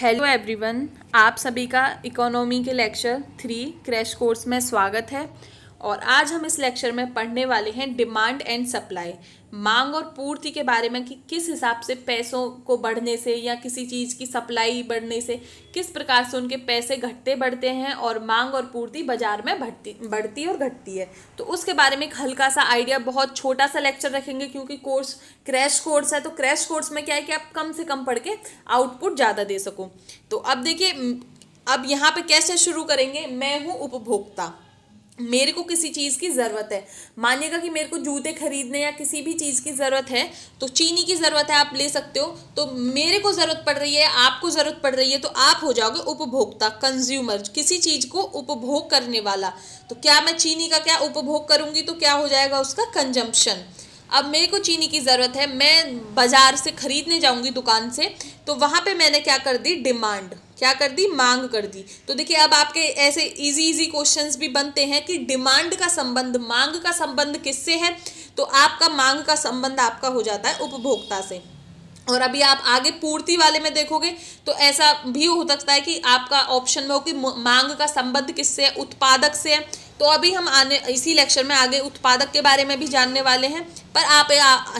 hello everyone आप सभी का इकोनॉमी के लेक्चर थ्री क्रैश कोर्स में स्वागत है और आज हम इस लेक्चर में पढ़ने वाले हैं डिमांड एंड सप्लाई मांग और पूर्ति के बारे में कि किस हिसाब से पैसों को बढ़ने से या किसी चीज़ की सप्लाई बढ़ने से किस प्रकार से उनके पैसे घटते बढ़ते हैं और मांग और पूर्ति बाजार में बढ़ती बढ़ती और घटती है तो उसके बारे में एक हल्का सा आइडिया बहुत छोटा सा लेक्चर रखेंगे क्योंकि कोर्स क्रैश कोर्स है तो क्रैश कोर्स में क्या है कि आप कम से कम पढ़ के आउटपुट ज़्यादा दे सको तो अब देखिए अब यहाँ पे कैसे शुरू करेंगे मैं हूँ उपभोक्ता मेरे को किसी चीज़ की ज़रूरत है मानिएगा कि मेरे को जूते खरीदने या किसी भी चीज़ की ज़रूरत है तो चीनी की ज़रूरत है आप ले सकते हो तो मेरे को ज़रूरत पड़ रही है आपको ज़रूरत पड़ रही है तो आप हो जाओगे उपभोक्ता कंज्यूमर किसी चीज़ को उपभोग करने वाला तो क्या मैं चीनी का क्या उपभोग करूँगी तो क्या हो जाएगा उसका कंजम्पशन अब मेरे को चीनी की ज़रूरत है मैं बाज़ार से ख़रीदने जाऊँगी दुकान से तो वहाँ पर मैंने क्या कर दी डिमांड क्या कर दी मांग कर दी तो देखिए अब आपके ऐसे इजी इजी क्वेश्चंस भी बनते हैं कि डिमांड का संबंध मांग का संबंध किससे है तो आपका मांग का संबंध आपका हो जाता है उपभोक्ता से और अभी आप आगे पूर्ति वाले में देखोगे तो ऐसा भी हो सकता है कि आपका ऑप्शन में हो कि मांग का संबंध किससे है उत्पादक से है तो अभी हम आने इसी लेक्चर में आगे उत्पादक के बारे में भी जानने वाले हैं पर आप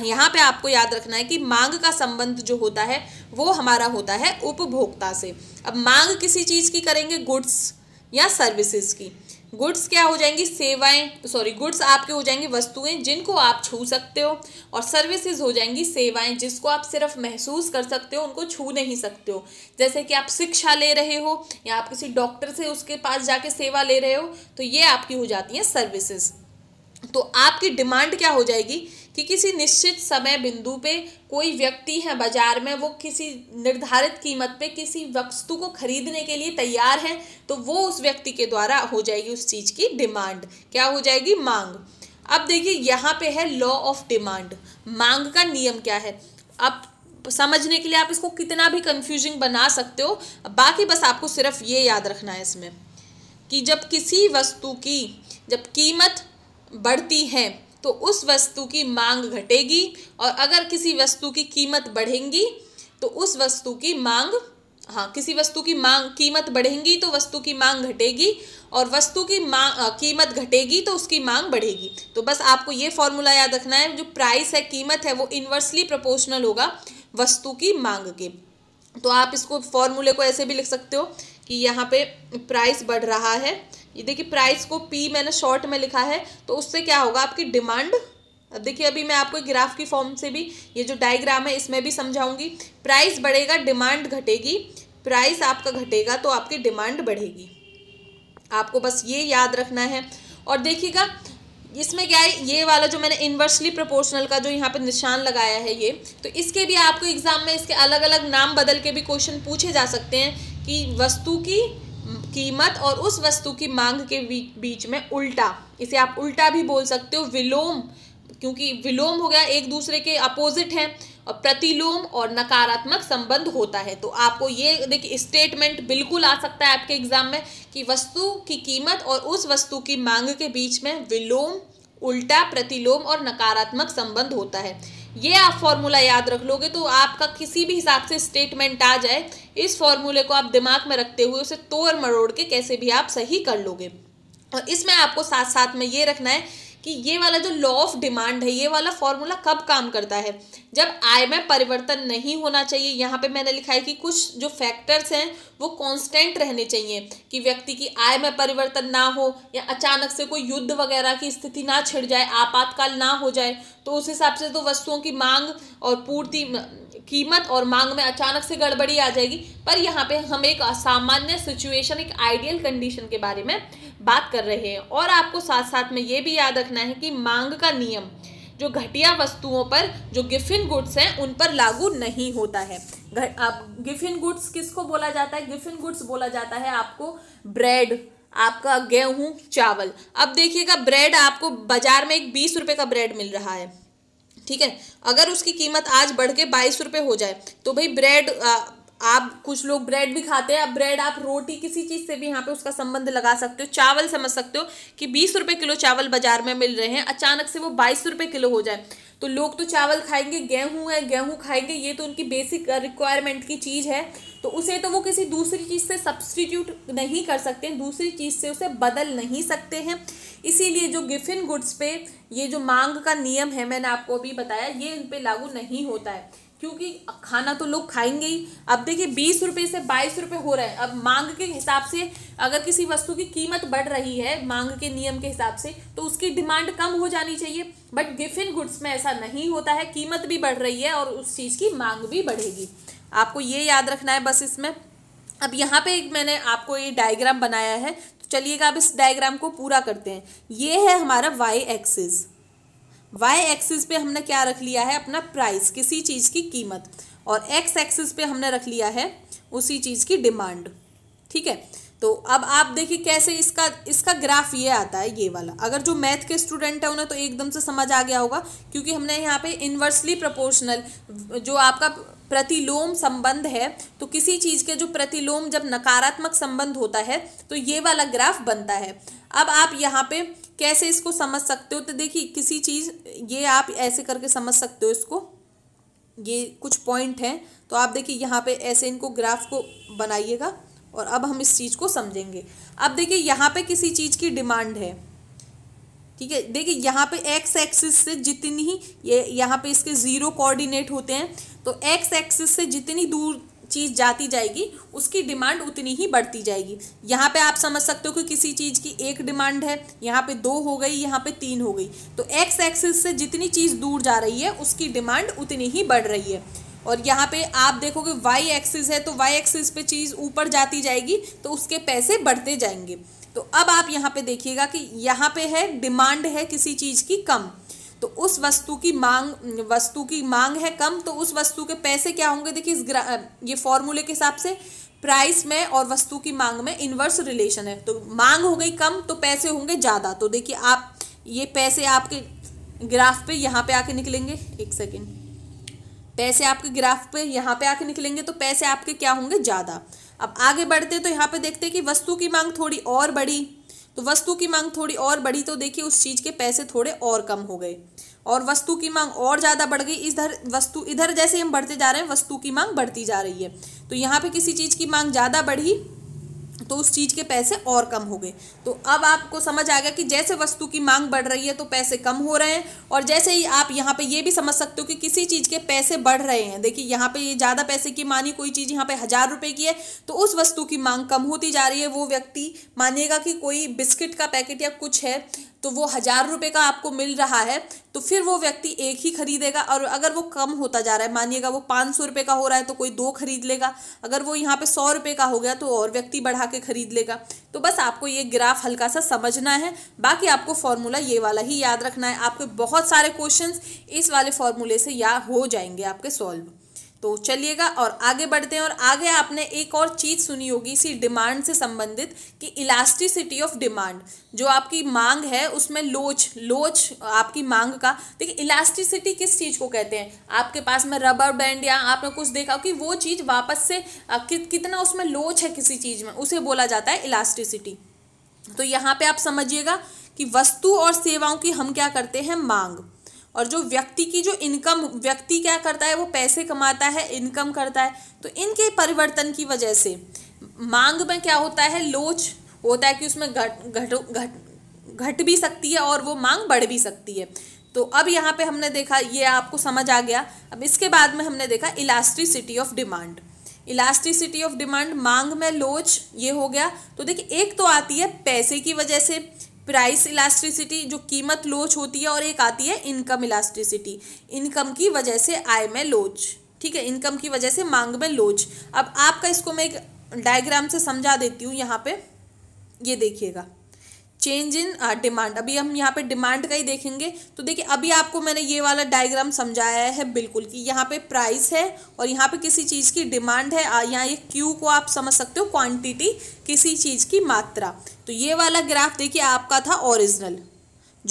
यहाँ पे आपको याद रखना है कि मांग का संबंध जो होता है वो हमारा होता है उपभोक्ता से अब मांग किसी चीज़ की करेंगे गुड्स या सर्विसेज की गुड्स क्या हो जाएंगी सेवाएं सॉरी गुड्स आपके हो जाएंगी वस्तुएं जिनको आप छू सकते हो और सर्विसेज हो जाएंगी सेवाएं जिसको आप सिर्फ महसूस कर सकते हो उनको छू नहीं सकते हो जैसे कि आप शिक्षा ले रहे हो या आप किसी डॉक्टर से उसके पास जाके सेवा ले रहे हो तो ये आपकी हो जाती हैं सर्विसेज तो आपकी डिमांड क्या हो जाएगी कि किसी निश्चित समय बिंदु पे कोई व्यक्ति है बाजार में वो किसी निर्धारित कीमत पे किसी वस्तु को खरीदने के लिए तैयार है तो वो उस व्यक्ति के द्वारा हो जाएगी उस चीज़ की डिमांड क्या हो जाएगी मांग अब देखिए यहाँ पे है लॉ ऑफ डिमांड मांग का नियम क्या है अब समझने के लिए आप इसको कितना भी कंफ्यूजिंग बना सकते हो बाकी बस आपको सिर्फ ये याद रखना है इसमें कि जब किसी वस्तु की जब कीमत बढ़ती है तो उस वस्तु की मांग घटेगी और अगर किसी वस्तु की कीमत बढ़ेंगी तो उस वस्तु की मांग हाँ किसी वस्तु की मांग कीमत बढ़ेंगी तो वस्तु की मांग घटेगी और वस्तु की मांग कीमत घटेगी तो उसकी मांग बढ़ेगी तो बस आपको ये फॉर्मूला याद रखना है जो प्राइस है कीमत है वो इन्वर्सली प्रोपोर्शनल होगा वस्तु की मांग के तो आप इसको फॉर्मूले को ऐसे भी लिख सकते हो कि यहाँ पे प्राइस बढ़ रहा है ये देखिए प्राइस को पी मैंने शॉर्ट में लिखा है तो उससे क्या होगा आपकी डिमांड अब देखिए अभी मैं आपको ग्राफ की फॉर्म से भी ये जो डायग्राम है इसमें भी समझाऊंगी प्राइस बढ़ेगा डिमांड घटेगी प्राइस आपका घटेगा तो आपकी डिमांड बढ़ेगी आपको बस ये याद रखना है और देखिएगा इसमें क्या है ये वाला जो मैंने इन्वर्सली प्रोपोर्शनल का जो यहाँ पे निशान लगाया है ये तो इसके भी आपको एग्ज़ाम में इसके अलग अलग नाम बदल के भी क्वेश्चन पूछे जा सकते हैं कि वस्तु की कीमत और उस वस्तु की मांग के बीच में उल्टा इसे आप उल्टा भी बोल सकते हो विलोम क्योंकि विलोम हो गया एक दूसरे के अपोजिट है और प्रतिलोम और नकारात्मक संबंध होता है तो आपको ये देखिए स्टेटमेंट बिल्कुल आ सकता है आपके एग्जाम में कि वस्तु की कीमत और उस वस्तु की मांग के बीच में विलोम उल्टा प्रतिलोम और नकारात्मक संबंध होता है ये आप फॉर्मूला याद रख लोगे तो आपका किसी भी हिसाब से स्टेटमेंट आ जाए इस फॉर्मूले को आप दिमाग में रखते हुए उसे तोड़ मरोड़ के कैसे भी आप सही कर लोगे और इसमें आपको साथ साथ में ये रखना है कि ये वाला जो लॉ ऑफ डिमांड है ये वाला फॉर्मूला कब काम करता है जब आय में परिवर्तन नहीं होना चाहिए यहाँ पे मैंने लिखा है कि कुछ जो फैक्टर्स हैं वो कांस्टेंट रहने चाहिए कि व्यक्ति की आय में परिवर्तन ना हो या अचानक से कोई युद्ध वगैरह की स्थिति ना छिड़ जाए आपातकाल ना हो जाए तो उस हिसाब से तो वस्तुओं की मांग और पूर्ति कीमत और मांग में अचानक से गड़बड़ी आ जाएगी पर यहाँ पे हम एक सामान्य सिचुएशन एक आइडियल कंडीशन के बारे में बात कर रहे हैं और आपको साथ साथ में ये भी याद रखना है कि मांग का नियम जो घटिया वस्तुओं पर जो गिफिन गुड्स हैं उन पर लागू नहीं होता है आप गिफिन गुड्स किसको बोला जाता है गिफिन गुड्स बोला जाता है आपको ब्रेड आपका गेहूं चावल अब देखिएगा ब्रेड आपको बाजार में एक बीस रुपये का ब्रेड मिल रहा है ठीक है अगर उसकी कीमत आज बढ़ के बाईस रुपये हो जाए तो भाई ब्रेड आप कुछ लोग ब्रेड भी खाते हैं आप ब्रेड आप रोटी किसी चीज़ से भी यहाँ पे उसका संबंध लगा सकते हो चावल समझ सकते हो कि बीस रुपए किलो चावल बाजार में मिल रहे हैं अचानक से वो बाईस रुपए किलो हो जाए तो लोग तो चावल खाएंगे गेहूं है गेहूं खाएंगे ये तो उनकी बेसिक रिक्वायरमेंट की चीज़ है तो उसे तो वो किसी दूसरी चीज़ से सब्सटीट्यूट नहीं कर सकते हैं दूसरी चीज़ से उसे बदल नहीं सकते हैं इसीलिए जो गिफिन गुड्स पे ये जो मांग का नियम है मैंने आपको अभी बताया ये इन पर लागू नहीं होता है क्योंकि खाना तो लोग खाएंगे ही अब देखिए बीस रुपये से बाईस रुपये हो रहे हैं अब मांग के हिसाब से अगर किसी वस्तु की कीमत बढ़ रही है मांग के नियम के हिसाब से तो उसकी डिमांड कम हो जानी चाहिए बट गिफिन गुड्स में ऐसा नहीं होता है कीमत भी बढ़ रही है और उस चीज़ की मांग भी बढ़ेगी आपको ये याद रखना है बस इसमें अब यहाँ पे एक मैंने आपको ये डायग्राम बनाया है तो चलिएगा अब इस डायग्राम को पूरा करते हैं ये है हमारा वाई एक्सिस वाई एक्सिस पे हमने क्या रख लिया है अपना प्राइस किसी चीज़ की कीमत और एक्स एक्सिस पे हमने रख लिया है उसी चीज़ की डिमांड ठीक है तो अब आप देखिए कैसे इसका इसका ग्राफ ये आता है ये वाला अगर जो मैथ के स्टूडेंट है उन्हें तो एकदम से समझ आ गया होगा क्योंकि हमने यहाँ पे इन्वर्सली प्रोपोर्शनल जो आपका प्रतिलोम संबंध है तो किसी चीज़ के जो प्रतिलोम जब नकारात्मक संबंध होता है तो ये वाला ग्राफ बनता है अब आप यहाँ पे कैसे इसको समझ सकते हो तो देखिए किसी चीज़ ये आप ऐसे करके समझ सकते हो इसको ये कुछ पॉइंट हैं तो आप देखिए यहाँ पे ऐसे इनको ग्राफ को बनाइएगा और अब हम इस चीज़ को समझेंगे अब देखिए यहाँ पे किसी चीज़ की डिमांड है ठीक है देखिए यहाँ पे एक्स एक्सिस से जितनी ही ये यहाँ पे इसके ज़ीरो कोऑर्डिनेट होते हैं तो एक्स एक्सिस से जितनी दूर चीज़ जाती जाएगी उसकी डिमांड उतनी ही बढ़ती जाएगी यहाँ पे आप समझ सकते हो कि किसी चीज़ की एक डिमांड है यहाँ पे दो हो गई यहाँ पे तीन हो गई तो एक्स एक्सिस से जितनी चीज़ दूर जा रही है उसकी डिमांड उतनी ही बढ़ रही है और यहाँ पे आप देखोगे वाई एक्सिस है तो वाई एक्सिस पे चीज़ ऊपर जाती जाएगी तो उसके पैसे बढ़ते जाएंगे तो अब आप यहाँ पे देखिएगा कि यहाँ पे है डिमांड है किसी चीज़ की कम तो उस वस्तु की मांग वस्तु की मांग है कम तो उस वस्तु के पैसे क्या होंगे देखिए इस ये फॉर्मूले के हिसाब से प्राइस में और वस्तु की मांग में इन्वर्स रिलेशन है तो मांग हो गई कम तो पैसे होंगे ज़्यादा तो देखिए आप ये पैसे आपके ग्राफ पे यहाँ पे आके निकलेंगे एक सेकेंड पैसे आपके ग्राफ पे यहाँ पे आके निकलेंगे तो पैसे आपके क्या होंगे ज़्यादा अब आगे बढ़ते तो यहाँ पे देखते हैं कि वस्तु की मांग थोड़ी और बढ़ी तो वस्तु की मांग थोड़ी और बढ़ी तो देखिए उस चीज़ के पैसे थोड़े और कम हो गए और वस्तु की मांग और ज़्यादा बढ़ गई इधर वस्तु इधर जैसे हम बढ़ते जा रहे हैं वस्तु की मांग बढ़ती जा रही है तो यहाँ पे किसी चीज़ की मांग ज़्यादा बढ़ी तो उस चीज़ के पैसे और कम हो गए तो अब आपको समझ आ गया कि जैसे वस्तु की मांग बढ़ रही है तो पैसे कम हो रहे हैं और जैसे ही आप यहाँ पे ये भी समझ सकते हो कि किसी चीज़ के पैसे बढ़ रहे हैं देखिए यहाँ पे ये ज़्यादा पैसे की मानी कोई चीज़ यहाँ पे हज़ार रुपये की है तो उस वस्तु की मांग कम होती जा रही है वो व्यक्ति मानिएगा कि कोई बिस्किट का पैकेट या कुछ है तो वो हज़ार रुपये का आपको मिल रहा है तो फिर वो व्यक्ति एक ही खरीदेगा और अगर वो कम होता जा रहा है मानिएगा वो पाँच सौ रुपये का हो रहा है तो कोई दो खरीद लेगा अगर वो यहाँ पे सौ रुपये का हो गया तो और व्यक्ति बढ़ा के खरीद लेगा तो बस आपको ये ग्राफ हल्का सा समझना है बाकी आपको फॉर्मूला ये वाला ही याद रखना है आपके बहुत सारे क्वेश्चन इस वाले फॉर्मूले से या हो जाएंगे आपके सॉल्व तो चलिएगा और आगे बढ़ते हैं और आगे आपने एक और चीज़ सुनी होगी इसी डिमांड से संबंधित कि इलास्टिसिटी ऑफ डिमांड जो आपकी मांग है उसमें लोच लोच आपकी मांग का देखिए इलास्टिसिटी किस चीज़ को कहते हैं आपके पास में रबर बैंड या आपने कुछ देखा कि वो चीज़ वापस से कि, कितना उसमें लोच है किसी चीज़ में उसे बोला जाता है इलास्टिसिटी तो यहाँ पे आप समझिएगा कि वस्तु और सेवाओं की हम क्या करते हैं मांग और जो व्यक्ति की जो इनकम व्यक्ति क्या करता है वो पैसे कमाता है इनकम करता है तो इनके परिवर्तन की वजह से मांग में क्या होता है लोच होता है कि उसमें घट घट घट घट भी सकती है और वो मांग बढ़ भी सकती है तो अब यहाँ पे हमने देखा ये आपको समझ आ गया अब इसके बाद में हमने देखा elasticity of demand elasticity of demand मांग में लोच ये हो गया तो देखिए एक तो आती है पैसे की वजह से प्राइस इलास्ट्रिसिटी जो कीमत लोच होती है और एक आती है इनकम इलास्ट्रिसिटी इनकम की वजह से आय में लोच ठीक है इनकम की वजह से मांग में लोच अब आपका इसको मैं एक डायग्राम से समझा देती हूँ यहाँ पे ये देखिएगा चेंज इन डिमांड अभी हम यहाँ पे डिमांड का ही देखेंगे तो देखिए अभी आपको मैंने ये वाला डायग्राम समझाया है बिल्कुल कि यहाँ पे प्राइस है और यहाँ पे किसी चीज़ की डिमांड है यहाँ ये क्यू को आप समझ सकते हो क्वांटिटी किसी चीज़ की मात्रा तो ये वाला ग्राफ देखिए आपका था ओरिजिनल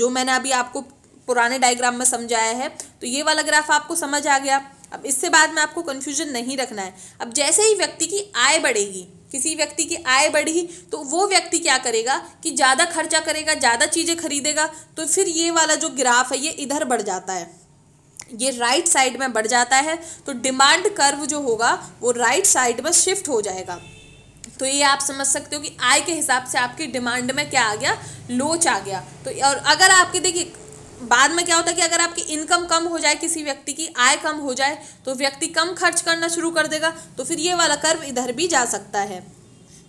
जो मैंने अभी आपको पुराने डायग्राम में समझाया है तो ये वाला ग्राफ आपको समझ आ गया अब इससे बाद में आपको कन्फ्यूजन नहीं रखना है अब जैसे ही व्यक्ति की आय बढ़ेगी किसी व्यक्ति की आय बढ़ी तो वो व्यक्ति क्या करेगा कि ज़्यादा खर्चा करेगा ज़्यादा चीज़ें खरीदेगा तो फिर ये वाला जो ग्राफ है ये इधर बढ़ जाता है ये राइट साइड में बढ़ जाता है तो डिमांड कर्व जो होगा वो राइट साइड में शिफ्ट हो जाएगा तो ये आप समझ सकते हो कि आय के हिसाब से आपकी डिमांड में क्या आ गया लोच आ गया तो और अगर आपके देखिए बाद में क्या होता है कि अगर आपकी इनकम कम हो जाए किसी व्यक्ति की आय कम हो जाए तो व्यक्ति कम खर्च करना शुरू कर देगा तो फिर ये वाला कर्व इधर भी जा सकता है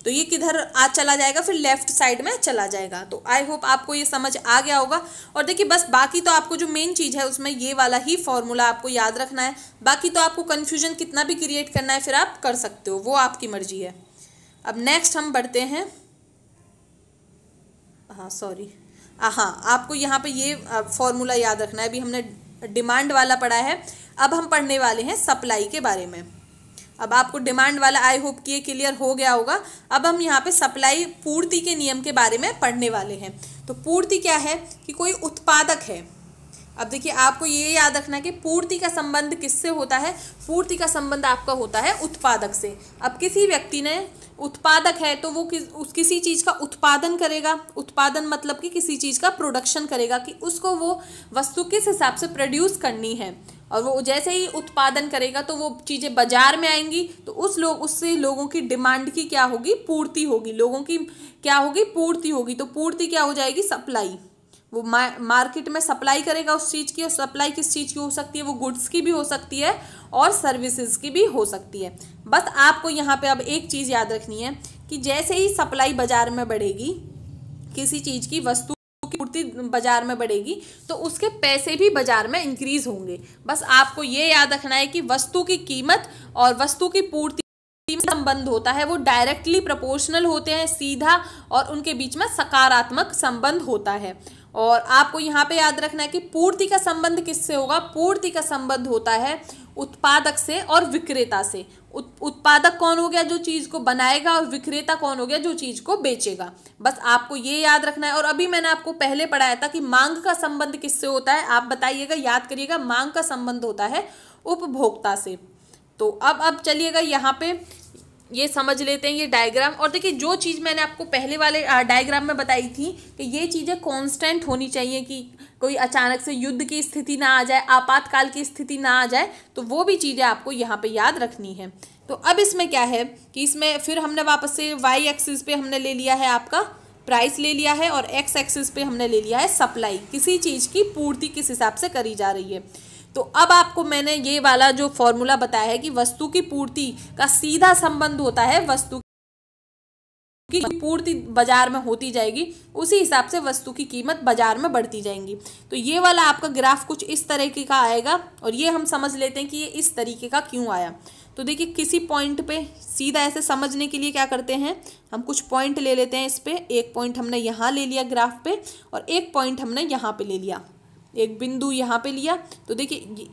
तो ये किधर आज चला जाएगा फिर लेफ्ट साइड में चला जाएगा तो आई होप आपको ये समझ आ गया होगा और देखिए बस बाकी तो आपको जो मेन चीज़ है उसमें ये वाला ही फॉर्मूला आपको याद रखना है बाकी तो आपको कन्फ्यूजन कितना भी क्रिएट करना है फिर आप कर सकते हो वो आपकी मर्जी है अब नेक्स्ट हम बढ़ते हैं हाँ सॉरी हाँ, हाँ आपको यहाँ पे ये फॉर्मूला याद रखना है अभी हमने डिमांड वाला पढ़ा है अब हम पढ़ने वाले हैं सप्लाई के बारे में अब आपको डिमांड वाला आई होप कि ये क्लियर हो गया होगा अब हम यहाँ पे सप्लाई पूर्ति के नियम के बारे में पढ़ने वाले हैं तो पूर्ति क्या है कि कोई उत्पादक है अब देखिए आपको ये याद रखना कि पूर्ति का संबंध किससे होता है पूर्ति का संबंध आपका होता है उत्पादक से अब किसी व्यक्ति ने उत्पादक है तो वो किस उस किसी चीज़ का उत्पादन करेगा उत्पादन मतलब कि किसी चीज़ का प्रोडक्शन करेगा कि उसको वो वस्तु किस हिसाब से प्रोड्यूस करनी है और वो जैसे ही उत्पादन करेगा तो वो चीज़ें बाजार में आएंगी तो उस लोग उससे लोगों की डिमांड की क्या होगी पूर्ति होगी लोगों की क्या होगी पूर्ति होगी तो पूर्ति क्या हो जाएगी सप्लाई वो मार्केट में सप्लाई करेगा उस चीज़ की और सप्लाई किस चीज़ की हो सकती है वो गुड्स की भी हो सकती है और सर्विसेज की भी हो सकती है बस आपको यहाँ पे अब एक चीज़ याद रखनी है कि जैसे ही सप्लाई बाजार में बढ़ेगी किसी चीज़ की वस्तु की पूर्ति बाजार में बढ़ेगी तो उसके पैसे भी बाजार में इंक्रीज होंगे बस आपको ये याद रखना है कि वस्तु की कीमत और वस्तु की पूर्ति संबंध होता है वो डायरेक्टली प्रपोर्शनल होते हैं सीधा और उनके बीच में सकारात्मक संबंध होता है और आपको यहाँ पे याद रखना है कि पूर्ति का संबंध किससे होगा पूर्ति का संबंध होता है उत्पादक से और विक्रेता से उत्पादक कौन हो गया जो चीज़ को बनाएगा और विक्रेता कौन हो गया जो चीज़ को बेचेगा बस आपको ये याद रखना है और अभी मैंने आपको पहले पढ़ाया था कि मांग का संबंध किससे होता है आप बताइएगा याद करिएगा मांग का संबंध होता है उपभोक्ता से तो अब अब चलिएगा यहाँ पे ये समझ लेते हैं ये डायग्राम और देखिए जो चीज़ मैंने आपको पहले वाले डायग्राम में बताई थी कि ये चीज़ें कांस्टेंट होनी चाहिए कि कोई अचानक से युद्ध की स्थिति ना आ जाए आपातकाल की स्थिति ना आ जाए तो वो भी चीज़ें आपको यहाँ पे याद रखनी है तो अब इसमें क्या है कि इसमें फिर हमने वापस से वाई एक्सिस पे हमने ले लिया है आपका प्राइस ले लिया है और एक्स एक्सिस पे हमने ले लिया है सप्लाई किसी चीज़ की पूर्ति किस हिसाब से करी जा रही है तो अब आपको मैंने ये वाला जो फॉर्मूला बताया है कि वस्तु की पूर्ति का सीधा संबंध होता है वस्तु की पूर्ति बाजार में होती जाएगी उसी हिसाब से वस्तु की कीमत बाजार में बढ़ती जाएंगी तो ये वाला आपका ग्राफ कुछ इस तरीके का आएगा और ये हम समझ लेते हैं कि ये इस तरीके का क्यों आया तो देखिए किसी पॉइंट पे सीधा ऐसे समझने के लिए क्या करते हैं हम कुछ पॉइंट ले लेते हैं इस पर एक पॉइंट हमने यहाँ ले लिया ग्राफ पे और एक पॉइंट हमने यहाँ पे ले लिया एक बिंदु यहाँ पे लिया तो देखिए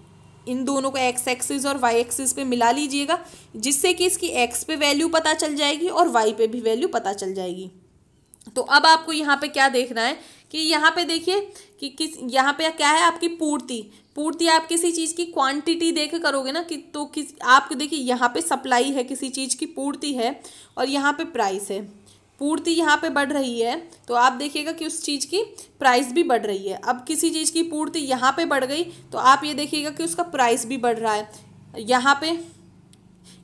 इन दोनों को एक्स एक्सिस और वाई एक्सिस पे मिला लीजिएगा जिससे कि इसकी एक्स पे वैल्यू पता चल जाएगी और वाई पे भी वैल्यू पता चल जाएगी तो अब आपको यहाँ पे क्या देखना है कि यहाँ पे देखिए कि किस यहाँ पे क्या है आपकी पूर्ति पूर्ति आप किसी चीज़ की क्वांटिटी देख करोगे ना कि तो किस आप देखिए यहाँ पे सप्लाई है किसी चीज़ की पूर्ति है और यहाँ पे प्राइस है पूर्ति यहाँ पे बढ़ रही है तो आप देखिएगा कि उस चीज़ की प्राइस भी बढ़ रही है अब किसी चीज़ की पूर्ति यहाँ पे बढ़ गई तो आप ये देखिएगा कि उसका प्राइस भी बढ़ रहा है यहाँ पे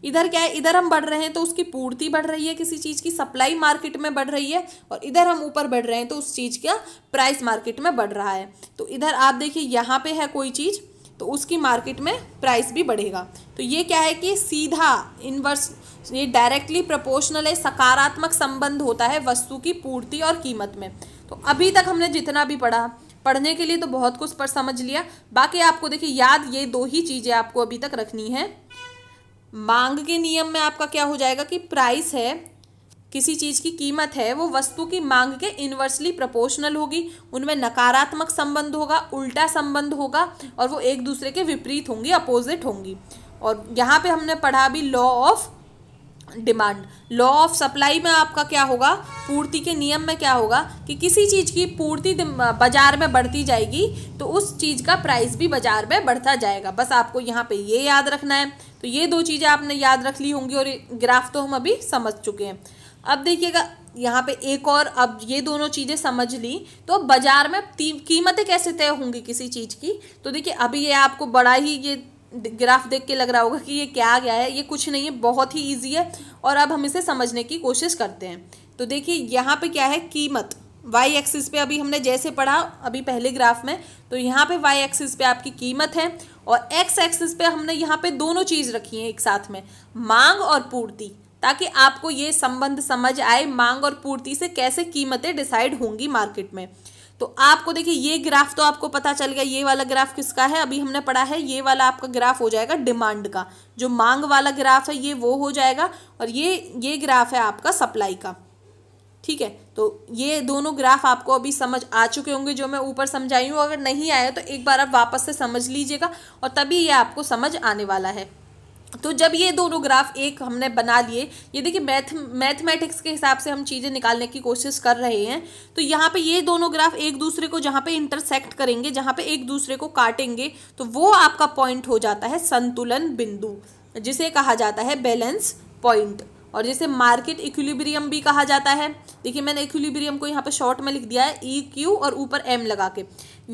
इधर क्या है इधर हम बढ़ रहे हैं तो उसकी पूर्ति बढ़ रही है किसी चीज़ की सप्लाई मार्केट में बढ़ रही है और इधर हम ऊपर बढ़ रहे हैं तो उस चीज़ का प्राइस मार्केट में बढ़ रहा है तो इधर आप देखिए यहाँ पर है कोई चीज़ तो उसकी मार्केट में प्राइस भी बढ़ेगा तो ये क्या है कि सीधा इन्वर्स ये डायरेक्टली प्रपोर्शनल है सकारात्मक संबंध होता है वस्तु की पूर्ति और कीमत में तो अभी तक हमने जितना भी पढ़ा पढ़ने के लिए तो बहुत कुछ पर समझ लिया बाकी आपको देखिए याद ये दो ही चीज़ें आपको अभी तक रखनी है मांग के नियम में आपका क्या हो जाएगा कि प्राइस है किसी चीज़ की कीमत है वो वस्तु की मांग के इन्वर्सली प्रोपोर्शनल होगी उनमें नकारात्मक संबंध होगा उल्टा संबंध होगा और वो एक दूसरे के विपरीत होंगी अपोजिट होंगी और यहाँ पे हमने पढ़ा भी law of demand law of supply में आपका क्या होगा पूर्ति के नियम में क्या होगा कि किसी चीज़ की पूर्ति बाज़ार में बढ़ती जाएगी तो उस चीज़ का प्राइस भी बाज़ार में बढ़ता जाएगा बस आपको यहाँ पे ये याद रखना है तो ये दो चीज़ें आपने याद रख ली होंगी और ग्राफ तो हम अभी समझ चुके हैं अब देखिएगा यहाँ पे एक और अब ये दोनों चीज़ें समझ ली तो बाज़ार में कीमतें कैसे तय होंगी किसी चीज़ की तो देखिए अभी ये आपको बड़ा ही ये ग्राफ देख के लग रहा होगा कि ये क्या गया है ये कुछ नहीं है बहुत ही ईजी है और अब हम इसे समझने की कोशिश करते हैं तो देखिए यहाँ पे क्या है कीमत वाई एक्सिस पे अभी हमने जैसे पढ़ा अभी पहले ग्राफ में तो यहाँ पे वाई एक्सिस पे आपकी कीमत है और एक्स एक्सिस पे हमने यहाँ पे दोनों चीज़ रखी है एक साथ में मांग और पूर्ति ताकि आपको ये संबंध समझ आए मांग और पूर्ति से कैसे कीमतें डिसाइड होंगी मार्केट में तो आपको देखिए ये ग्राफ तो आपको पता चल गया ये वाला ग्राफ किसका है अभी हमने पढ़ा है ये वाला आपका ग्राफ हो जाएगा डिमांड का जो मांग वाला ग्राफ है ये वो हो जाएगा और ये ये ग्राफ है आपका सप्लाई का ठीक है तो ये दोनों ग्राफ आपको अभी समझ आ चुके होंगे जो मैं ऊपर समझाई हूँ अगर नहीं आया तो एक बार आप वापस से समझ लीजिएगा और तभी ये आपको समझ आने वाला है तो जब ये दोनों ग्राफ एक हमने बना लिए ये देखिए मैथ मैथमेटिक्स के हिसाब से हम चीज़ें निकालने की कोशिश कर रहे हैं तो यहाँ पे ये दोनों ग्राफ एक दूसरे को जहाँ पे इंटरसेक्ट करेंगे जहाँ पे एक दूसरे को काटेंगे तो वो आपका पॉइंट हो जाता है संतुलन बिंदु जिसे कहा जाता है बैलेंस पॉइंट और जिसे मार्केट इक्विलिब्रियम भी कहा जाता है देखिए मैंने इक्विलिब्रियम को यहाँ पर शॉर्ट में लिख दिया है ई e क्यू और ऊपर एम लगा के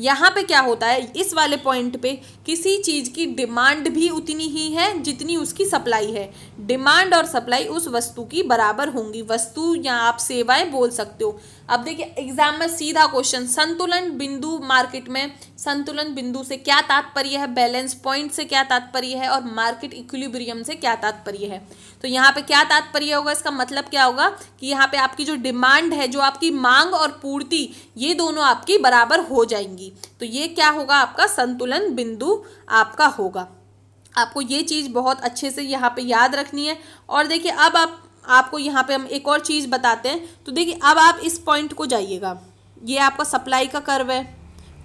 यहाँ पे क्या होता है इस वाले पॉइंट पे किसी चीज़ की डिमांड भी उतनी ही है जितनी उसकी सप्लाई है डिमांड और सप्लाई उस वस्तु की बराबर होंगी वस्तु या आप सेवाएं बोल सकते हो अब देखिए एग्जाम में सीधा क्वेश्चन संतुलन बिंदु मार्केट में संतुलन बिंदु से क्या तात्पर्य है बैलेंस पॉइंट से क्या तात्पर्य है और मार्केट इक्विलिब्रियम से क्या तात्पर्य है तो यहाँ पे क्या तात्पर्य होगा इसका मतलब क्या होगा कि यहाँ पे आपकी जो डिमांड है जो आपकी मांग और पूर्ति ये दोनों आपकी बराबर हो जाएंगी रहेगी तो ये क्या होगा आपका संतुलन बिंदु आपका होगा आपको ये चीज़ बहुत अच्छे से यहाँ पे याद रखनी है और देखिए अब आप आपको यहाँ पे हम एक और चीज़ बताते हैं तो देखिए अब आप इस पॉइंट को जाइएगा ये आपका सप्लाई का कर्व है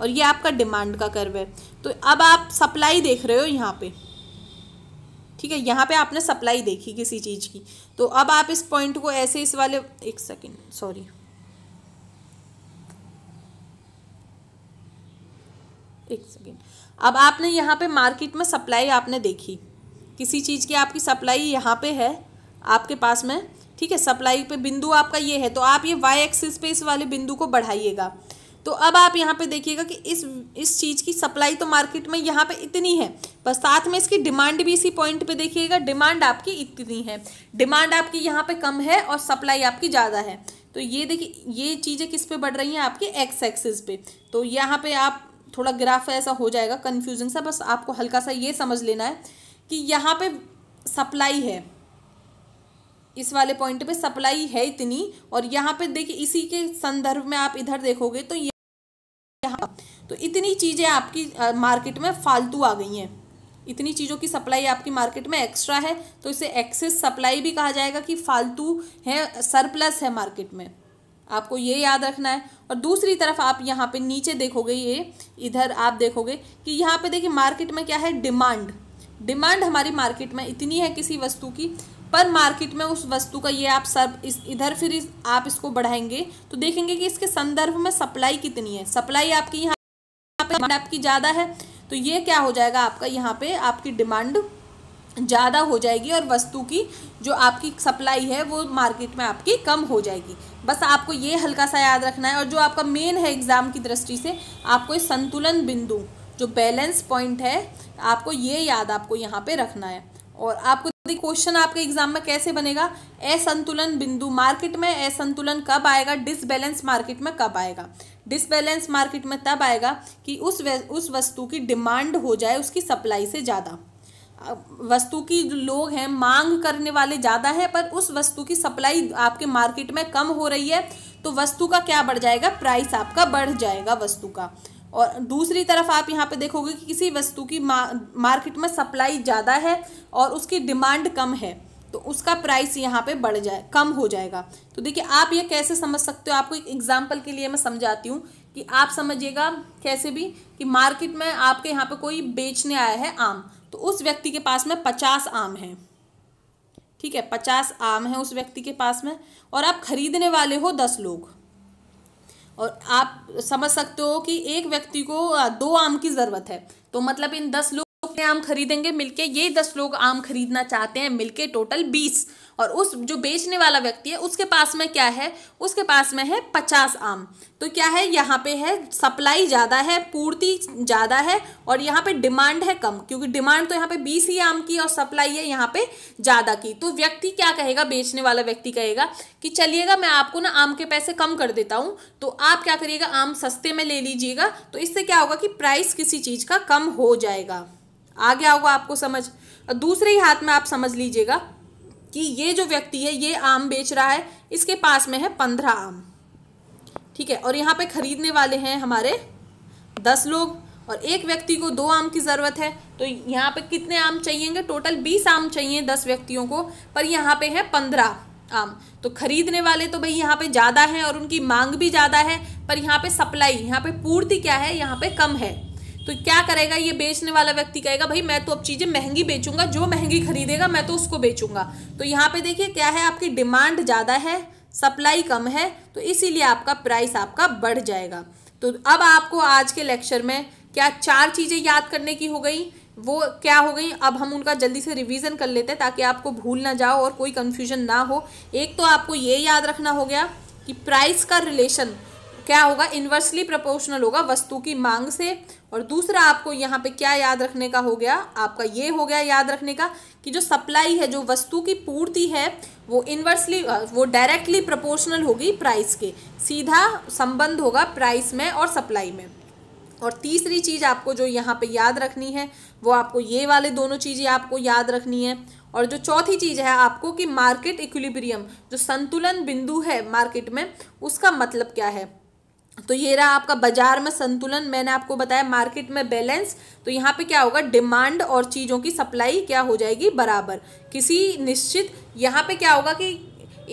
और ये आपका डिमांड का कर्व है तो अब आप सप्लाई देख रहे हो यहाँ पे ठीक है यहाँ पे आपने सप्लाई देखी किसी चीज़ की तो अब आप इस पॉइंट को ऐसे इस वाले एक सेकेंड सॉरी एक सेकेंड अब आपने यहाँ पे मार्केट में सप्लाई आपने देखी किसी चीज़ की आपकी सप्लाई यहाँ पे है आपके पास में ठीक है सप्लाई पे बिंदु आपका ये है तो आप ये वाई एक्सिस पे इस वाले बिंदु को बढ़ाइएगा तो अब आप यहाँ पे देखिएगा कि इस इस चीज़ की सप्लाई तो मार्केट में यहाँ पे इतनी है पर साथ में इसकी डिमांड भी इसी पॉइंट पे देखिएगा डिमांड आपकी इतनी है डिमांड आपकी यहाँ पर कम है और सप्लाई आपकी ज़्यादा है तो ये देखिए ये चीज़ें किस पे बढ़ रही हैं आपकी एक्स एक्सिस पे तो यहाँ पे आप थोड़ा ग्राफ ऐसा हो जाएगा कन्फ्यूजन सा बस आपको हल्का सा ये समझ लेना है कि यहाँ पे सप्लाई है इस वाले पॉइंट पे सप्लाई है इतनी और यहाँ पे देखिए इसी के संदर्भ में आप इधर देखोगे तो यहाँ तो इतनी चीज़ें आपकी मार्केट में फालतू आ गई हैं इतनी चीज़ों की सप्लाई आपकी मार्केट में एक्स्ट्रा है तो इसे एक्सेस सप्लाई भी कहा जाएगा कि फालतू है सरप्लस है मार्केट में आपको ये याद रखना है और दूसरी तरफ आप यहाँ पे नीचे देखोगे ये इधर आप देखोगे कि यहाँ पे देखिए मार्केट में क्या है डिमांड डिमांड हमारी मार्केट में इतनी है किसी वस्तु की पर मार्केट में उस वस्तु का ये आप सर इस इधर फिर इस, आप इसको बढ़ाएंगे तो देखेंगे कि इसके संदर्भ में सप्लाई कितनी है सप्लाई आपकी यहाँ आपकी ज़्यादा है तो ये क्या हो जाएगा आपका यहाँ पे आपकी डिमांड ज़्यादा हो जाएगी और वस्तु की जो आपकी सप्लाई है वो मार्केट में आपकी कम हो जाएगी बस आपको ये हल्का सा याद रखना है और जो आपका मेन है एग्ज़ाम की दृष्टि से आपको संतुलन बिंदु जो बैलेंस पॉइंट है आपको ये याद आपको यहाँ पे रखना है और आपको यदि क्वेश्चन आपके एग्जाम में कैसे बनेगा असंतुलन बिंदु मार्केट में असंतुलन कब आएगा डिसबैलेंस मार्केट में कब आएगा डिसबैलेंस मार्केट में तब आएगा कि उस उस वस्तु की डिमांड हो जाए उसकी सप्लाई से ज़्यादा वस्तु की लोग हैं मांग करने वाले ज़्यादा हैं पर उस वस्तु की सप्लाई आपके मार्केट में कम हो रही है तो वस्तु का क्या बढ़ जाएगा प्राइस आपका बढ़ जाएगा वस्तु का और दूसरी तरफ आप यहाँ पे देखोगे कि किसी वस्तु की मार्केट में सप्लाई ज़्यादा है और उसकी डिमांड कम है तो उसका प्राइस यहाँ पे बढ़ जाए कम हो जाएगा तो देखिए आप ये कैसे समझ सकते हो आपको एक एग्जाम्पल के लिए मैं समझाती हूँ कि आप समझिएगा कैसे भी कि मार्केट में आपके यहाँ पे कोई बेचने आया है आम तो उस व्यक्ति के पास में पचास आम हैं ठीक है पचास आम है उस व्यक्ति के पास में और आप खरीदने वाले हो दस लोग और आप समझ सकते हो कि एक व्यक्ति को दो आम की ज़रूरत है तो मतलब इन दस लोग आम खरीदेंगे मिलके ये दस लोग आम खरीदना चाहते हैं मिलके टोटल बीस और उस जो बेचने वाला व्यक्ति है उसके पास में क्या है उसके पास में है पचास आम तो क्या है यहाँ पे है सप्लाई ज़्यादा है पूर्ति ज़्यादा है और यहाँ पे डिमांड है कम क्योंकि डिमांड तो यहाँ पे बीस ही आम की और सप्लाई है यहाँ पे ज़्यादा की तो व्यक्ति क्या कहेगा बेचने वाला व्यक्ति कहेगा कि चलिएगा मैं आपको ना आम के पैसे कम कर देता हूँ तो आप क्या करिएगा आम सस्ते में ले लीजिएगा तो इससे क्या होगा कि प्राइस किसी चीज़ का कम हो जाएगा आ गया होगा आपको समझ और दूसरे ही हाथ में आप समझ लीजिएगा कि ये जो व्यक्ति है ये आम बेच रहा है इसके पास में है पंद्रह आम ठीक है और यहाँ पे खरीदने वाले हैं हमारे दस लोग और एक व्यक्ति को दो आम की ज़रूरत है तो यहाँ पे कितने आम चाहिएंगे टोटल बीस आम चाहिए दस व्यक्तियों को पर यहाँ पे है पंद्रह आम तो खरीदने वाले तो भाई यहाँ पे ज़्यादा हैं और उनकी मांग भी ज़्यादा है पर यहाँ पे सप्लाई यहाँ पे पूर्ति क्या है यहाँ पे कम है तो क्या करेगा ये बेचने वाला व्यक्ति कहेगा भाई मैं तो अब चीज़ें महंगी बेचूंगा जो महंगी खरीदेगा मैं तो उसको बेचूंगा तो यहाँ पे देखिए क्या है आपकी डिमांड ज़्यादा है सप्लाई कम है तो इसीलिए आपका प्राइस आपका बढ़ जाएगा तो अब आपको आज के लेक्चर में क्या चार चीज़ें याद करने की हो गई वो क्या हो गई अब हम उनका जल्दी से रिवीजन कर लेते हैं ताकि आपको भूल ना जाओ और कोई कन्फ्यूजन ना हो एक तो आपको ये याद रखना हो गया कि प्राइस का रिलेशन क्या होगा इन्वर्सली प्रोपोर्शनल होगा वस्तु की मांग से और दूसरा आपको यहाँ पे क्या याद रखने का हो गया आपका ये हो गया याद रखने का कि जो सप्लाई है जो वस्तु की पूर्ति है वो इन्वर्सली वो डायरेक्टली प्रपोर्शनल होगी प्राइस के सीधा संबंध होगा प्राइस में और सप्लाई में और तीसरी चीज़ आपको जो यहाँ पे याद रखनी है वो आपको ये वाले दोनों चीज़ें आपको याद रखनी है और जो चौथी चीज़ है आपको कि मार्केट इक्विलिब्रियम जो संतुलन बिंदु है मार्केट में उसका मतलब क्या है तो ये रहा आपका बाजार में संतुलन मैंने आपको बताया मार्केट में बैलेंस तो यहाँ पे क्या होगा डिमांड और चीज़ों की सप्लाई क्या हो जाएगी बराबर किसी निश्चित यहाँ पे क्या होगा कि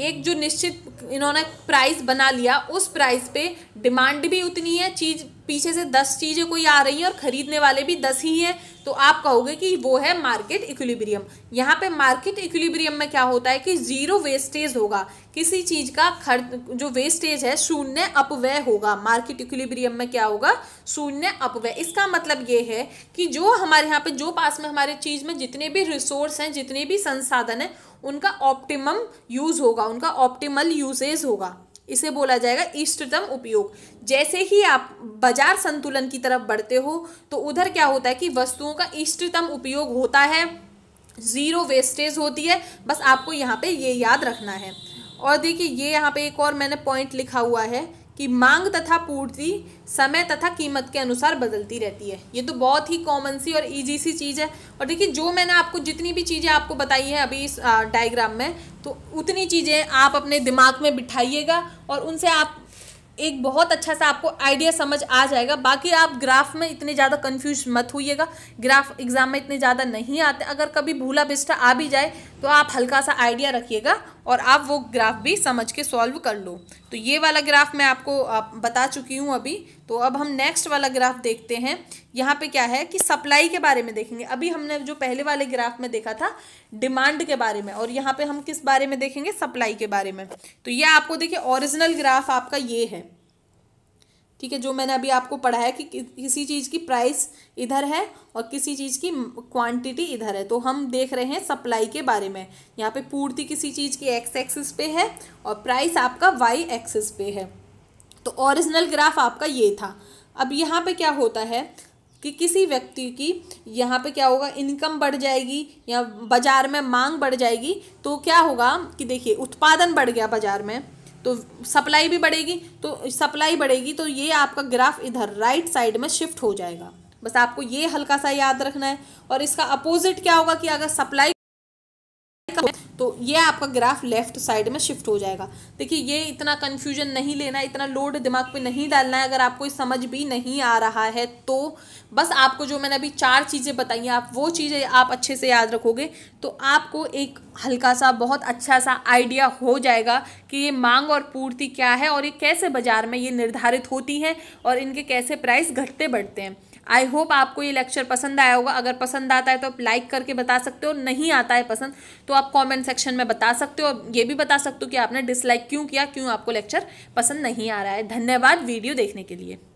एक जो निश्चित इन्होंने प्राइस बना लिया उस प्राइस पे डिमांड भी उतनी है चीज़ पीछे से दस चीज़ें कोई आ रही हैं और ख़रीदने वाले भी दस ही हैं तो आप कहोगे कि वो है मार्केट इक्विलिब्रियम यहाँ पे मार्केट इक्विलिब्रियम में क्या होता है कि जीरो वेस्टेज होगा किसी चीज़ का खर्च जो वेस्टेज है शून्य अपव्यय होगा मार्केट इक्विलिब्रियम में क्या होगा शून्य अपव्यय इसका मतलब ये है कि जो हमारे यहाँ पे जो पास में हमारे चीज़ में जितने भी रिसोर्स हैं जितने भी संसाधन हैं उनका ऑप्टिमम यूज़ होगा उनका ऑप्टिमल यूजेज होगा इसे बोला जाएगा इष्टतम उपयोग जैसे ही आप बाजार संतुलन की तरफ बढ़ते हो तो उधर क्या होता है कि वस्तुओं का इष्टतम उपयोग होता है ज़ीरो वेस्टेज होती है बस आपको यहाँ पे ये याद रखना है और देखिए ये यहाँ पे एक और मैंने पॉइंट लिखा हुआ है कि मांग तथा पूर्ति समय तथा कीमत के अनुसार बदलती रहती है ये तो बहुत ही कॉमन सी और ईजी सी चीज़ है और देखिए जो मैंने आपको जितनी भी चीज़ें आपको बताई हैं अभी इस डायग्राम में तो उतनी चीज़ें आप अपने दिमाग में बिठाइएगा और उनसे आप एक बहुत अच्छा सा आपको आइडिया समझ आ जाएगा बाकी आप ग्राफ में इतने ज़्यादा कन्फ्यूज मत होइएगा ग्राफ एग्ज़ाम में इतने ज़्यादा नहीं आते अगर कभी भूला बिस्टा आ भी जाए तो आप हल्का सा आइडिया रखिएगा और आप वो ग्राफ भी समझ के सॉल्व कर लो तो ये वाला ग्राफ मैं आपको आप बता चुकी हूँ अभी तो अब हम नेक्स्ट वाला ग्राफ देखते हैं यहाँ पे क्या है कि सप्लाई के बारे में देखेंगे अभी हमने जो पहले वाले ग्राफ में देखा था डिमांड के बारे में और यहाँ पे हम किस बारे में देखेंगे सप्लाई के बारे में तो ये आपको देखिए ओरिजिनल ग्राफ आपका ये है ठीक है जो मैंने अभी आपको पढ़ा है कि किसी चीज़ की प्राइस इधर है और किसी चीज़ की क्वांटिटी इधर है तो हम देख रहे हैं सप्लाई के बारे में यहाँ पे पूर्ति किसी चीज़ की एक्स एक्सिस पे है और प्राइस आपका वाई एक्सिस पे है तो ओरिजिनल ग्राफ आपका ये था अब यहाँ पे क्या होता है कि किसी व्यक्ति की यहाँ पे क्या होगा इनकम बढ़ जाएगी या बाज़ार में मांग बढ़ जाएगी तो क्या होगा कि देखिए उत्पादन बढ़ गया बाज़ार में तो सप्लाई भी बढ़ेगी तो सप्लाई बढ़ेगी तो ये आपका ग्राफ इधर राइट साइड में शिफ्ट हो जाएगा बस आपको ये हल्का सा याद रखना है और इसका अपोजिट क्या होगा कि अगर सप्लाई तो ये आपका ग्राफ लेफ्ट साइड में शिफ्ट हो जाएगा देखिए ये इतना कन्फ्यूजन नहीं लेना इतना लोड दिमाग पे नहीं डालना है अगर आपको समझ भी नहीं आ रहा है तो बस आपको जो मैंने अभी चार चीज़ें बताई हैं आप वो चीज़ें आप अच्छे से याद रखोगे तो आपको एक हल्का सा बहुत अच्छा सा आइडिया हो जाएगा कि ये मांग और पूर्ति क्या है और ये कैसे बाज़ार में ये निर्धारित होती है और इनके कैसे प्राइस घटते बढ़ते हैं आई होप आपको ये लेक्चर पसंद आया होगा अगर पसंद आता है तो आप लाइक करके बता सकते हो नहीं आता है पसंद तो आप कॉमेंट सेक्शन में बता सकते हो और ये भी बता सकते हो कि आपने डिसलाइक क्यों किया क्यों आपको लेक्चर पसंद नहीं आ रहा है धन्यवाद वीडियो देखने के लिए